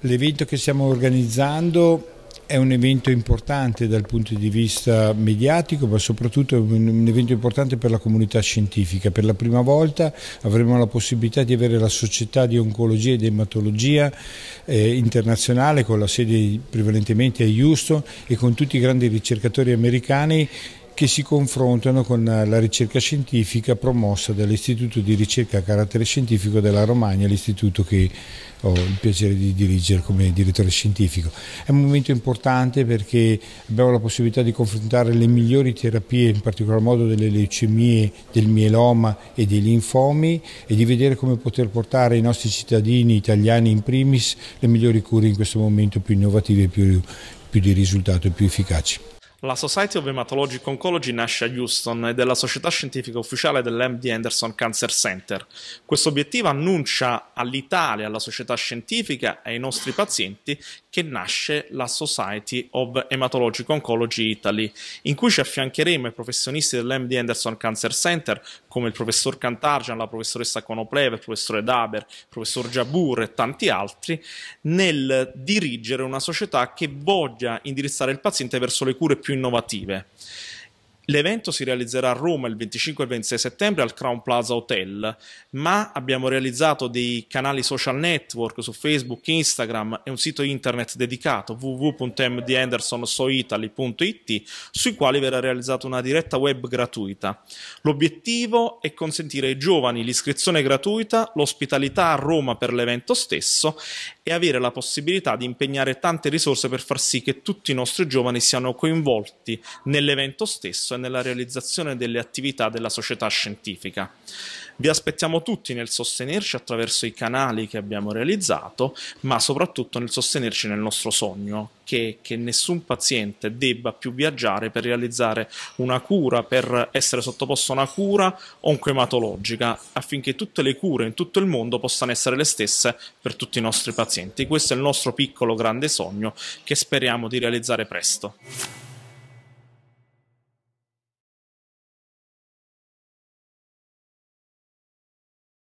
L'evento che stiamo organizzando è un evento importante dal punto di vista mediatico, ma soprattutto è un evento importante per la comunità scientifica. Per la prima volta avremo la possibilità di avere la Società di Oncologia ed Ematologia eh, internazionale con la sede prevalentemente a Houston e con tutti i grandi ricercatori americani che si confrontano con la ricerca scientifica promossa dall'Istituto di ricerca a carattere scientifico della Romagna, l'istituto che ho il piacere di dirigere come direttore scientifico. È un momento importante perché abbiamo la possibilità di confrontare le migliori terapie, in particolar modo delle leucemie, del mieloma e dei linfomi e di vedere come poter portare ai nostri cittadini italiani in primis le migliori cure in questo momento più innovative, più, più di risultato e più efficaci. La Society of Hematologic Oncology nasce a Houston ed è la società scientifica ufficiale dell'MD Anderson Cancer Center. Questo obiettivo annuncia all'Italia, alla società scientifica e ai nostri pazienti che nasce la Society of Hematologic Oncology Italy, in cui ci affiancheremo ai professionisti dell'MD Anderson Cancer Center come il professor Cantargian, la professoressa Conopleve, il professore Daber, il professor Jabur e tanti altri, nel dirigere una società che voglia indirizzare il paziente verso le cure più innovative. L'evento si realizzerà a Roma il 25 e 26 settembre al Crown Plaza Hotel, ma abbiamo realizzato dei canali social network su Facebook, Instagram e un sito internet dedicato www.mdandersonsoitaly.it sui quali verrà realizzata una diretta web gratuita. L'obiettivo è consentire ai giovani l'iscrizione gratuita, l'ospitalità a Roma per l'evento stesso e avere la possibilità di impegnare tante risorse per far sì che tutti i nostri giovani siano coinvolti nell'evento stesso e nella realizzazione delle attività della società scientifica. Vi aspettiamo tutti nel sostenerci attraverso i canali che abbiamo realizzato, ma soprattutto nel sostenerci nel nostro sogno, che, che nessun paziente debba più viaggiare per realizzare una cura, per essere sottoposto a una cura oncoematologica, affinché tutte le cure in tutto il mondo possano essere le stesse per tutti i nostri pazienti. Questo è il nostro piccolo grande sogno che speriamo di realizzare presto.